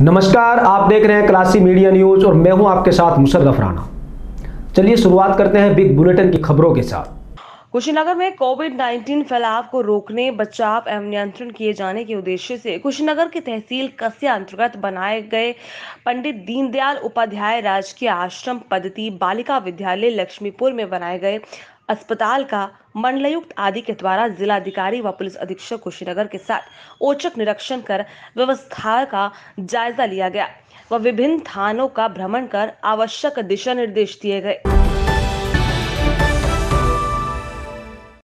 नमस्कार आप देख रहे हैं क्लासी मीडिया न्यूज और मैं हूं आपके साथ मुशर्रफ राणा चलिए शुरुआत करते हैं बिग बुलेटिन की खबरों के साथ कुशीनगर में कोविड 19 फैलाव को रोकने बचाव एवं नियंत्रण किए जाने के उद्देश्य से कुशीनगर के तहसील कस्या अंतर्गत बनाए गए पंडित दीनदयाल उपाध्याय राजकीय आश्रम पद्धति बालिका विद्यालय लक्ष्मीपुर में बनाए गए अस्पताल का मंडलायुक्त आदि के द्वारा जिलाधिकारी व पुलिस अधीक्षक कुशीनगर के साथ औचक निरीक्षण कर व्यवस्था का जायजा लिया गया व विभिन्न थानों का भ्रमण कर आवश्यक दिशा निर्देश दिए गए